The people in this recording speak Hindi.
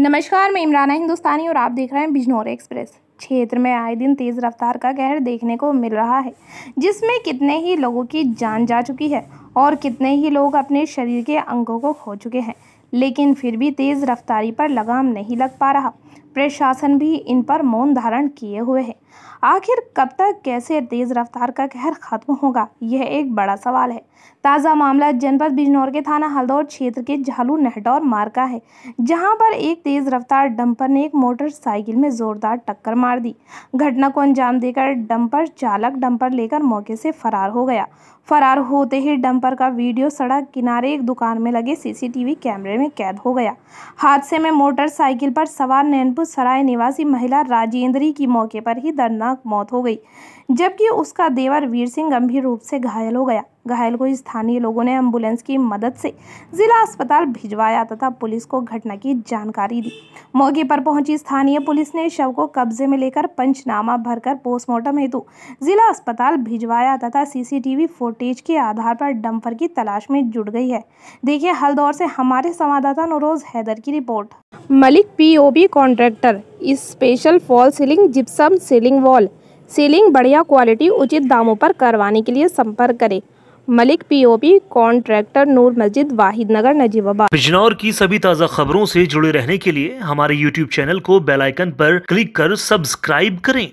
नमस्कार मैं इमराना हिंदुस्तानी और आप देख रहे हैं बिजनौर एक्सप्रेस क्षेत्र में आए दिन तेज़ रफ्तार का कहर देखने को मिल रहा है जिसमें कितने ही लोगों की जान जा चुकी है और कितने ही लोग अपने शरीर के अंगों को खो चुके हैं लेकिन फिर भी तेज़ रफ्तारी पर लगाम नहीं लग पा रहा प्रशासन भी इन पर मौन धारण किए हुए है आखिर कब तक कैसे तेज़ रफ्तार का कहर खत्म होगा यह एक बड़ा सवाल है ताज़ा मामला जनपद बिजनौर के थाना हल्दौर क्षेत्र के झालू नहडौर मार्ग का है जहां पर एक तेज़ रफ्तार डंपर ने एक मोटरसाइकिल में ज़ोरदार टक्कर मार दी घटना को अंजाम देकर डंपर चालक डंपर लेकर मौके से फरार हो गया फरार होते ही डंपर का वीडियो सड़क किनारे एक दुकान में लगे सीसीटीवी कैमरे में कैद हो गया हादसे में मोटरसाइकिल पर सवार नैनपुर सराय निवासी महिला राजेंद्री की मौके पर ही दर्दनाक मौत हो गई जबकि उसका देवर वीर सिंह गंभीर रूप से घायल हो गया घायल को स्थानीय लोगों ने एम्बुलेंस की मदद से जिला अस्पताल भिजवाया तथा पुलिस को घटना की जानकारी दी मौके पर पहुंची स्थानीय पुलिस ने शव को कब्जे में लेकर पंचनामा भरकर पोस्टमार्टम हेतु जिला अस्पताल भिजवाया तथा सीसीटीवी फुटेज के आधार पर डंपर की तलाश में जुट गई है देखिए हल्दौर से हमारे संवाददाता नरोज हैदर की report Malik POB contractor special fall ceiling gypsum ceiling wall ceiling बढ़िया क्वालिटी उचित दामों पर करवाने के लिए संपर्क करें मलिक पीओपी कॉन्ट्रैक्टर नूर मस्जिद वाहिद नगर नजीबाबाद बिजनौर की सभी ताज़ा खबरों से जुड़े रहने के लिए हमारे यूट्यूब चैनल को बेलाइकन पर क्लिक कर सब्सक्राइब करें